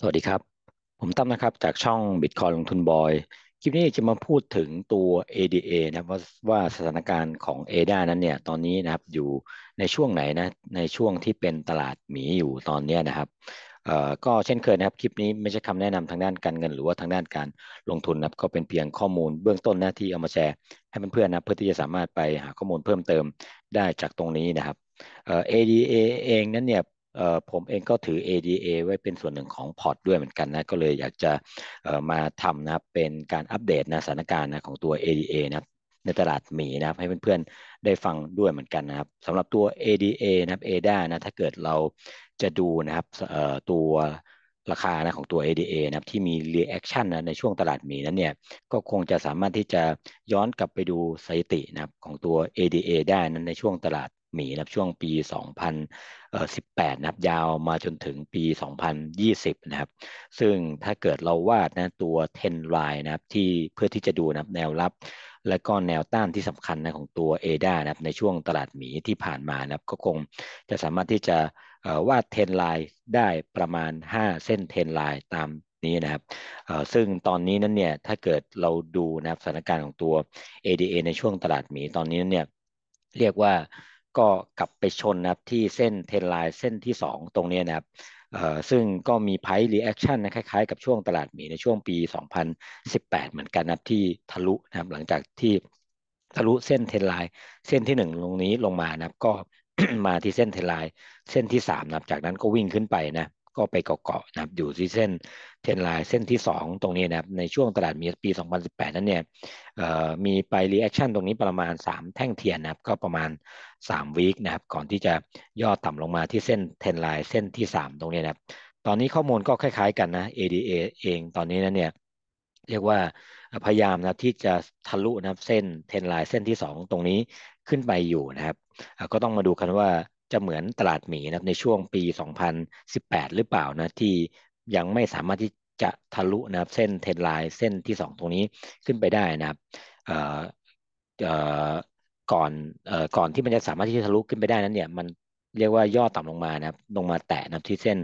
สวัสดีครับ ผมตั้มนะครับจากช่อง Bitcoin ลงทุนบอย คลิปนี้จะมาพูดถึงตัว ADA นะครับว่าว่าสถานการณ์ของ ADA นั้นเนี่ยตอนนี้นะครับอยู่ในช่วงไหนนะในช่วงที่เป็นตลาดหมีอยู่ตอนนี้นะครับก็เช่นเคยนะครับคลิปนี้ไม่ใช่คำแนะนำทางด้านการเงิน หรือว่าทางด้านการลงทุนนะครับก็เป็นเพียงข้อมูลเบื้องต้นนะที่เอามาแชร์ ให้เพื่อนๆนะเพื่อที่จะสามารถไปหาข้อมูลเพิ่มเติมได้จากตรงนี้นะครับ ADA เองนั้นเนี่ยผมเองก็ถือ ADA ไว้เป็นส่วนหนึ่งของพอร์ตด้วยเหมือนกันนะก็เลยอยากจะมาทำนะเป็นการอัปเดตนะสถานการณ์นะของตัว ADA นะในตลาดหมีนะครับให้เพื่อนๆ ได้ฟังด้วยเหมือนกันนะครับสำหรับตัว ADA นะครับ ADA นะถ้าเกิดเราจะดูนะครับตัวราคานะของตัว ADA นะครับที่มี reaction นะในช่วงตลาดหมีนั้นเนี่ยก็คงจะสามารถที่จะย้อนกลับไปดูสถิตินะครับของตัว ADA ได้นั้นในช่วงตลาดหมีนะครับช่วงปี 2018นะครับยาวมาจนถึงปี 2020นะครับ ซึ่งถ้าเกิดเราวาดนะตัว10 line นะครับที่เพื่อที่จะดูนะครับแนวรับ และก็แนวต้านที่สำคัญนะของตัว ADA นะครับ ในช่วงตลาดหมีที่ผ่านมานะครับ ก็คงจะสามารถที่จะวาด10 line ได้ประมาณ 5 เส้น10 line ตามนี้นะครับซึ่งตอนนี้นั้นเนี่ยถ้าเกิดเราดูนะครับสถานการณ์ของตัว ADA ในช่วงตลาดหมีตอนนี้นนเนี่ยเรียกว่าก็กลับไปชนนะครับที่เส้นเทนไลน์เส้นที่2 ตรงนี้นะครับซึ่งก็มีไพ์รีแอคชั่นนะคล้ายๆ กับช่วงตลาดหมีในช่วงปี 2018 เหมือนกันนะที่ทะลุนะครับ หลังจากที่ทะลุเส้นเทนไลน์เส้นที่1รงนี้ลงมานะครับก็มาที่เส้นเทนไลน์เส้นที่3นะครับจากนั้นก็วิ่งขึ้นไปนะก็ไปเกาะๆนะครับ อยู่ที่เส้นเทนไลน์เส้นที่ 2 ตรงนี้นะครับ ในช่วงตลาดมีปี 2018 นั้นเนี่ยมีไปรีแอคชั่นตรงนี้ประมาณ 3 แท่งเทียนนะครับ ก็ประมาณ3วีคนะครับ ก่อนที่จะย่อต่ำลงมาที่เส้นเทนไลน์เส้นที่ 3 ตรงนี้นะครับ ตอนนี้ข้อมูลก็คล้ายๆกันนะ ADA เอง ตอนนี้นะเนี่ย เรียกว่าพยายามนะที่จะทะลุนะเส้นเทนไลน์เส้นที่ 2 ตรงนี้ขึ้นไปอยู่นะครับ ก็ต้องมาดูกันว่าจะเหมือนตลาดหมีนะในช่วงปี 2018 หรือเปล่านะที่ยังไม่สามารถที่จะทะลุนะเส้นเทนไลน์เส้นที่ 2 ตรงนี้ขึ้นไปได้นะครับก่อนก่อนที่มันจะสามารถที่จะทะลุขึ้นไปได้นั้นเนี่ย มันเรียกว่าย่อต่ำลงมานะครับ ลงมาแตะนะที่เส้น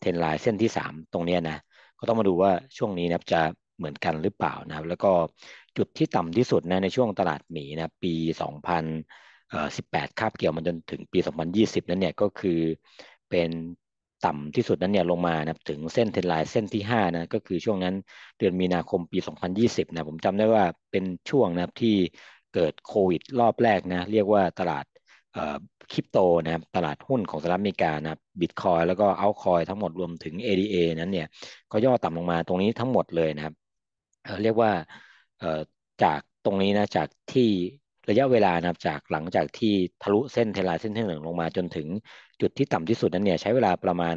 เทนไลน์เส้นที่3ตรงนี้นะก็ต้องมาดูว่าช่วงนี้นะครับ จะเหมือนกันหรือเปล่านะครับแล้วก็จุดที่ต่ำที่สุดนะในช่วงตลาดหมีนะปี 2000 18คาบเกี่ยวมาจนถึงปี 2020นั้นเนี่ยก็คือเป็นต่ำที่สุดนั้นเนี่ย ลงมานะถึงเส้นเทนไลน์เส้นที่ 5 นะ ก็คือช่วงนั้นเดือนมีนาคมปี 2020 นะ ผมจำได้ว่าเป็นช่วงนะครับที่เกิดโควิดรอบแรกนะ เรียกว่าตลาดคริปโตนะครับตลาดหุ้นของสหรัฐอเมริกานะบิตคอยแล้วก็เอาคอยทั้งหมดรวมถึง ADA นั้นเนี่ย ก็ย่อต่ำลงมาตรงนี้ทั้งหมดเลยนะครับเรียกว่าจากตรงนี้นะจากที่ระยะเวลานะครับจากหลังจากที่ทะลุเส้นเทลาเส้นที่หนึ่งลงมาจนถึงจุดที่ต่ำที่สุดนั้นเนี่ยใช้เวลาประมาณ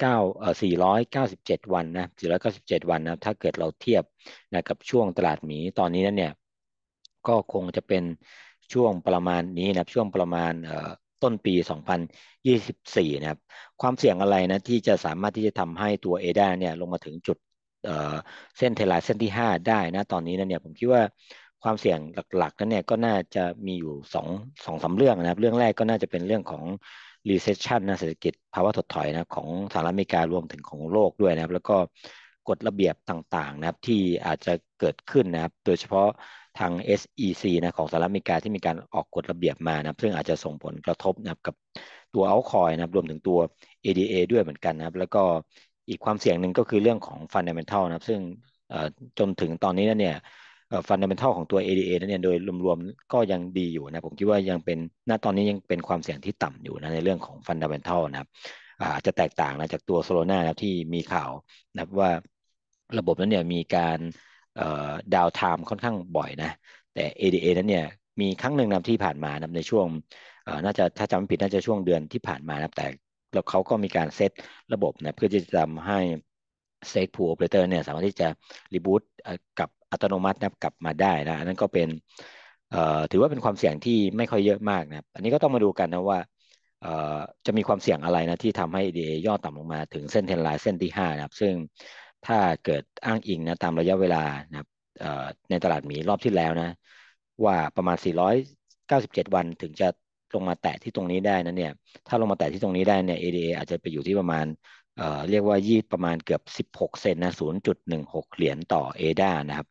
เก้าเอ่อสี่ร้อยเก้าสิบเจ็ดวันนะสี่ร้อยเก้าสิบเจ็ดวันนะถ้าเกิดเราเทียบนะกับช่วงตลาดหมีตอนนี้นั้นเนี่ยก็คงจะเป็นช่วงประมาณนี้นะช่วงประมาณเอ่อต้นปี 2024นะครับ ความเสี่ยงอะไรนะที่จะสามารถที่จะทำให้ตัวเอดาเนี่ยลงมาถึงจุดเส้นเทลาเส้นที่5ได้นะตอนนี้นั้นเนี่ย ผมคิดว่าความเสี่ยงหลักๆ นั้นเนี่ยก็น่าจะมีอยู่สองสองสาเรื่องนะครับ เรื่องแรกก็น่าจะเป็นเรื่องของ recession นะเศรษฐกิจภาวะถดถอยนะของสหรัฐอเมริการวมถึงของโลกด้วยนะครับ แล้วก็กฎระเบียบต่างๆนะครับ ที่อาจจะเกิดขึ้นนะครับ โดยเฉพาะทาง SEC นะของสหรัฐอเมริกาที่มีการออกกฎระเบียบมานะครับซึ่งอาจจะส่งผลกระทบนะครับกับตัวเอาคอยนะครับรวมถึงตัว ADA ด้วยเหมือนกันนะครับ แล้วก็อีกความเสี่ยงหนึ่งก็คือเรื่องของ fundamental นะครับซึ่งจนถึงตอนนี้นเนี่ยฟันเดรมเบนทัลของตัว ADA นั่นเองโดยรวมๆก็ยังดีอยู่ นะ ผม คิด ว่ายังเป็นณตอนนี้ยังเป็นความเสี่ยงที่ต่ำอยู่ นะ ในเรื่องของฟันเดรมเบนทัลนะครับอาจจะแตกต่างนะจากตัวโซโลนาที่มีข่าว นะว่าระบบนั้นเนี่ยมีการดาวไทม์ค่อนข้างบ่อยนะ แต่ ADA นั้นเนี่ยมีครั้งหนึ่งนะที่ผ่านมานะในช่วงน่าจะถ้าจำไม่ผิดน่าจะช่วงเดือนที่ผ่านมานะแต่แล้วเขาก็มีการเซต ระบบนะเพื่อที่จะทำให้เซ็กพูโอเปอเรเตอร์เนี่ยสามารถที่จะรีบูตกับอัตโนมัตินะับกลับมาได้นะ อันนั้นก็เป็นถือว่าเป็นความเสี่ยงที่ไม่ค่อยเยอะมากนะอันนี้ก็ต้องมาดูกันนะว่าจะมีความเสี่ยงอะไรนะ ที่ทำให้ ADA ย่อต่ำลงมาถึงเส้นเทนไลน์เส้นที่5นะครับ ซึ่งถ้าเกิดอ้างอิงนะตามระยะเวลานะในตลาดหมีรอบที่แล้วนะ ว่าประมาณ 497 วันถึงจะลงมาแตะที่ตรงนี้ได้นะเนี่ยถ้าลงมาแตะที่ตรงนี้ได้เนี่ย ADA อาจจะไปอยู่ที่ประมาณเรียกว่ายีดประมาณเกือบ 16 เซนนะ 0.16 เหรียญต่อเอดานะครับ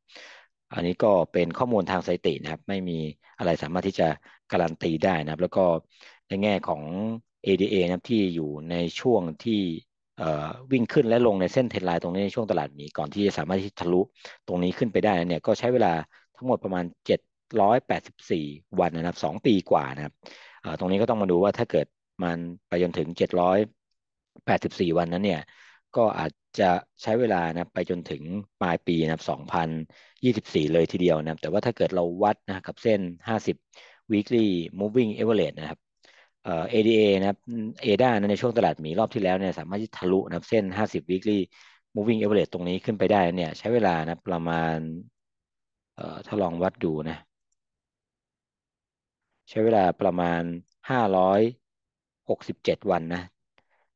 อันนี้ก็เป็นข้อมูลทางสถิตินะครับ ไม่มีอะไรสามารถที่จะการันตีได้นะครับ แล้วก็ในแง่ของ ADA นะครับที่อยู่ในช่วงที่วิ่งขึ้นและลงในเส้นเทรนไลน์ตรงนี้ในช่วงตลาดนมีก่อนที่จะสามารถที่ทะลุตรงนี้ขึ้นไปได้เนี่ยก็ใช้เวลาทั้งหมดประมาณ 784 วันนะครับ 2 ปีกว่านะครับตรงนี้ก็ต้องมาดูว่าถ้าเกิดมันไปจนถึง 700 84 วันนั้นเนี่ย ก็อาจจะใช้เวลานะไปจนถึงปลายปีนะ2024 เลยทีเดียวนะแต่ว่าถ้าเกิดเราวัดนะกับเส้น 50 weekly moving average นะครับเอ่อ ADA นะเอดานะในช่วงตลาดหมีรอบที่แล้วเนี่ย สามารถที่ทะลุนะเส้นเส้น 50 weekly moving average ตรงนี้ขึ้นไปได้ เนี่ย ใช้เวลานะประมาณเอ่อถ้าลองวัดดูนะ ใช้เวลาประมาณ 567 วันนะ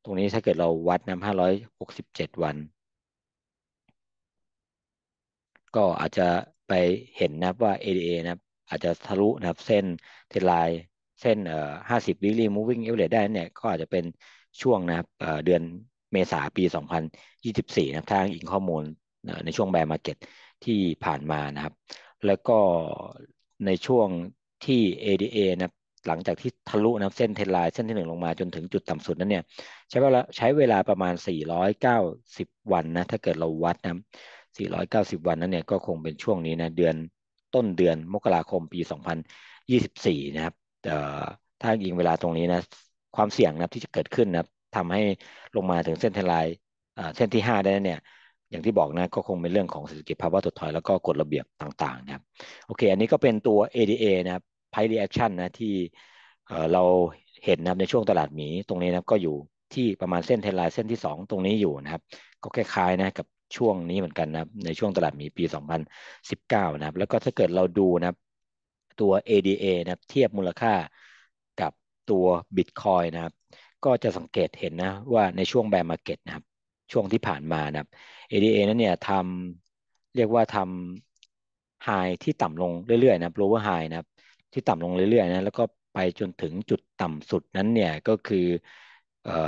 ตรงนี้ถ้าเกิดเราวัดน้ำห้าร้อยหกสิบเจ็ดวัน ก็อาจจะไปเห็นนะว่า ADA นะอาจจะทะลุนะครับ เส้นเทลไลเส้นเอ่อห้าสิบ weekly moving average ได้เนี่ย ก็อาจจะเป็นช่วงนะครับเอ่อเดือนเมษาปี 2024 นะครับทางอิงข้อมูลในช่วงแบร์มาร์เก็ตที่ผ่านมานะครับ แล้วก็ในช่วงที่ ADA นะครับหลังจากที่ทะลุนะเส้นเทนไลน์เส้นที่หนึ่งลงมาจนถึงจุดต่ำสุดนั้นเนี่ยใช้เวลาใช้เวลาประมาณ 490 วันนะถ้าเกิดเราวัดนะ 490 วันนั้นเนี่ยก็คงเป็นช่วงนี้นะเดือนต้นเดือนมกราคมปี 2024 นะครับถ้ายิงเวลาตรงนี้นะความเสี่ยงนะที่จะเกิดขึ้นนะทำให้ลงมาถึงเส้นเทนไลน์เส้นที่ 5 ได้นเนี่ยอย่างที่บอกนะก็คงเป็นเรื่องของเศรษฐกิจภาวะถดถอยแล้วก็กฎระเบียบต่างๆนะครับโอเค อันนี้ก็เป็นตัว ADA นะครับพายรีแอคชั่นนะที่เราเห็นนะในช่วงตลาดหมี ตรงนี้นะก็อยู่ที่ประมาณเส้นเทนไลน์เส้นที่ 2 ตรงนี้อยู่นะครับ ก็คล้ายๆนะกับช่วงนี้เหมือนกันนะในช่วงตลาดหมีปี 2019 นะครับ แล้วก็ถ้าเกิดเราดูนะตัว ADA นะเทียบมูลค่ากับตัว Bitcoin นะครับก็จะสังเกตเห็นนะว่าในช่วงแบร์มาเก็ตนะครับ ช่วงที่ผ่านมานะครับ ADA นั้นเนี่ยทำเรียกว่าทำไฮที่ต่ำลงเรื่อยๆนะโรเวอร์ไฮนะครับที่ต่ำลงเรื่อยๆนะแล้วก็ไปจนถึงจุดต่ำสุดนั้นเนี่ยก็คือ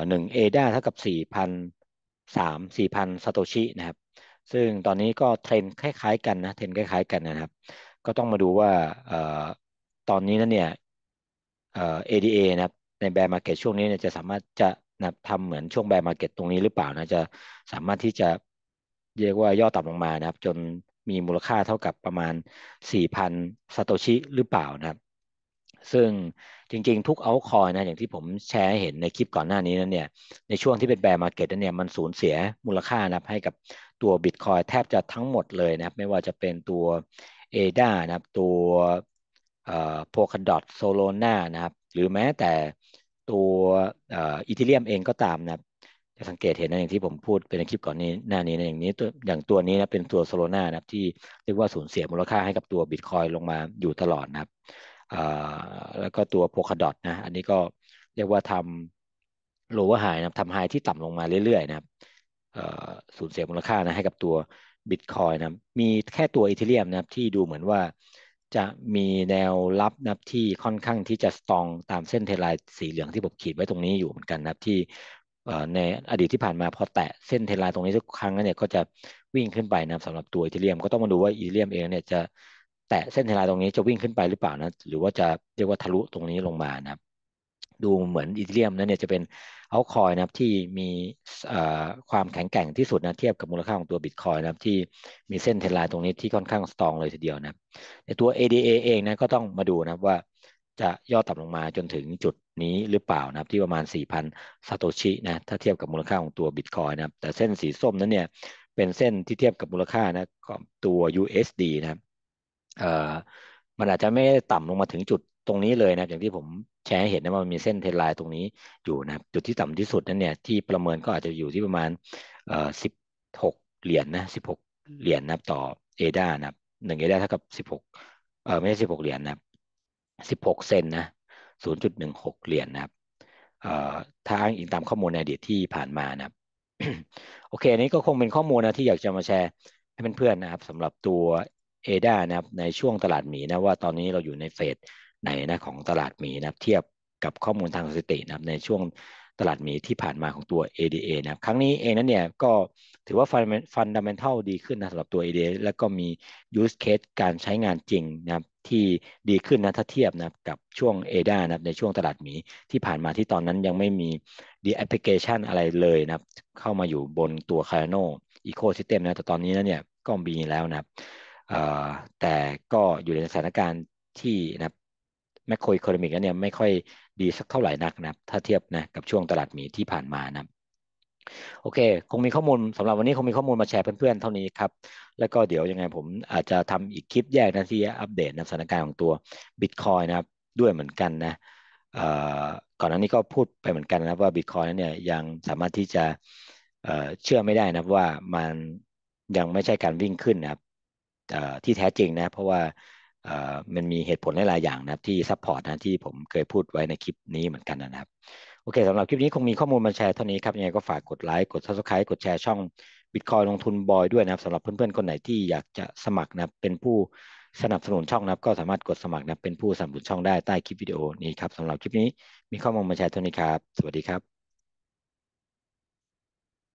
หนึ่งเอดาเท่ากับสี่พันสามสี่พันสโตชินะครับ ซึ่งตอนนี้ก็เทรนคล้ายๆกันนะเทรนคล้าย ๆ กันนะครับ ก็ต้องมาดูว่าตอนนี้นั้นเนี่ยเอ ADA นะในแบร์มาเก็ตช่วงนี้เนี่ยจะสามารถจะนะทำเหมือนช่วงแบร์มาเก็ตตรงนี้หรือเปล่านะ จะสามารถที่จะเรียกว่าย่อต่ำลงมานะครับจนมีมูลค่าเท่ากับประมาณ 4,000สตชิหรือเปล่านะครับ ซึ่งจริงๆ ทุกเอาคอยนะ อย่างที่ผมแชร์เห็นในคลิปก่อนหน้านี้นั่นเนี่ย ในช่วงที่เป็นแบร์มาเก็ตนั่นเนี่ย มันสูญเสียมูลค่านะครับให้กับตัวบิตคอยแทบจะทั้งหมดเลยนะครับ ไม่ว่าจะเป็นตัวเอดานะครับ ตัวโพคดอทโซโลนานะครับ หรือแม้แต่ตัวอีทิเลียมเองก็ตามนะครับจะสังเกตเห็นนะอย่างที่ผมพูดเป็นในคลิปก่อนนี้หน้านี้นะอย่างนี้ตัวอย่างตัวนี้นะเป็นตัวโซโลนานะครับที่เรียกว่าสูญเสียมูลค่าให้กับตัวบิตคอยลงมาอยู่ตลอดนะครับแล้วก็ตัวโพคาดอทนะ อันนี้ก็เรียกว่าทำโลว์ายนะทำไฮที่ต่ำลงมาเรื่อยๆ นะครับสูญเสียมูลค่านะให้กับตัวบิตคอยนะมีแค่ตัวอีเทเรียมนะครับที่ดูเหมือนว่า จะมีแนวรับนับที่ค่อนข้างที่จะสตอง ตามเส้นเทลสีเหลืองที่ผมขีดไว้ตรงนี้อยู่เหมือนกันนะครับที่ในอดีตที่ผ่านมาพอแตะเส้นเทลายตรงนี้ทุกครั้งนั้นเนี่ยก็จะวิ่งขึ้นไปนะสำหรับตัวอีเทเรียมก็ต้องมาดูว่าอีเทเรียมเองเนี่ยจะแตะเส้นเทลายตรงนี้จะวิ่งขึ้นไปหรือเปล่านะหรือว่าจะเรียกว่าทะลุตรงนี้ลงมานะครับ ดูเหมือนอีเทเรียมนั้นเนี่ยจะเป็นเอาคอยนะครับที่มีความแข็งแกร่งที่สุดนะเทียบกับมูลค่าของตัวบิตคอยนะครับที่มีเส้นเทลายตรงนี้ที่ค่อนข้างสตรองเลยทีเดียวนะในตัว ADA เองนะก็ต้องมาดูนะว่าจะย่อต่ำลงมาจนถึงจุดนี้หรือเปล่านะครับ ที่ประมาณ 4,000ซาโตชิ นะ ถ้าเทียบกับมูลค่าของตัวบิตคอยนะครับแต่เส้นสีส้มนั้นเนี่ย เป็นเส้นที่เทียบกับมูลค่านะของตัว USD นะครับเอ่อมันอาจจะไม่ต่ำลงมาถึงจุดตรงนี้เลยนะ อย่างที่ผมแชร์ให้เห็นนะว่ามันมีเส้นเทรนไลน์ตรงนี้อยู่นะจุดที่ต่ำที่สุดนั้นเนี่ยที่ประเมินก็อาจจะอยู่ที่ประมาณเอ่อ16 เหรียญนนะ16 เหรียญนนะครับต่อเอดานะหนึ่งเอดาเท่ากับ 16 เอ่อไม่ใช่ 16 เหรียญนนะครับ16 เซนนะ 0.16 เหรียญนนะครับถ้าอ้างอิงตามข้อมูลในอดีตที่ผ่านมานะครับ โอเค อันนี้ก็คงเป็นข้อมูลนะที่อยากจะมาแชร์ให้เเพื่อนๆนะครับสำหรับตัวเอดานะครับในช่วงตลาดหมีนะว่าตอนนี้เราอยู่ในเฟสไหนนะของตลาดหมีนะครับ เทียบกับข้อมูลทางสถิตินะครับ ในช่วงตลาดหมีที่ผ่านมาของตัว ADA นะครับ ครั้งนี้เองนั้นเนี่ยก็ถือว่าฟันดัมเบลทดีขึ้นนะสำหรับตัว ADA แล้วก็มี use case การใช้งานจริงนะครับ ที่ดีขึ้นนะถ้าเทียบนะกับช่วง ADA นะในช่วงตลาดหมีที่ผ่านมาที่ตอนนั้นยังไม่มีดีแอปพลิเคชันอะไรเลยนะครับ เข้ามาอยู่บนตัว Cardano Ecosystem นะแต่ตอนนี้นะเนี่ยก็มีแล้วนะครับแต่ก็อยู่ในสถานการณ์ที่นะครับแมคโครอิคโนมิกเนี่ยไม่ค่อยดีสักเท่าไหร่นักนะถ้าเทียบนะกับช่วงตลาดหมีที่ผ่านมานะโอเค คงมีข้อมูลสำหรับวันนี้คงมีข้อมูลมาแชร์เพื่อนๆเท่านี้ครับ แล้วก็เดี๋ยวยังไงผมอาจจะทำอีกคลิปแยกนะที่อัปเดตสถานการณ์ของตัวบิตคอยนะครับ ด้วยเหมือนกันนะก่อนหน้านี้ก็พูดไปเหมือนกันนะว่าบิตคอยนั้นเนี่ยยังสามารถที่จะเชื่อไม่ได้นะว่ามันยังไม่ใช่การวิ่งขึ้นนะครับที่แท้จริงนะ เพราะว่ามันมีเหตุผลหลายอย่างนะครับที่ซัพพอร์ตนะที่ผมเคยพูดไว้ ในคลิปนี้เหมือนกันนะครับ โอเคสำหรับคลิปนี้คงมีข้อมูลมาแชร์เท่านี้ครับยังไงก็ฝากกดไลค์กด subscribe กดแชร์ช่อง Bitcoin ลงทุนบอยด้วยนะครับสำหรับเพื่อน ๆ คนไหนที่อยากจะสมัครนะเป็นผู้สนับสนุนช่องนะก็สามารถกดสมัครนะเป็นผู้สนับสนุนช่องได้ใต้คลิปวิดีโอนี้ครับสำหรับคลิปนี้มีข้อมูลมาแชร์เท่านี้ครับสวัสดีครับ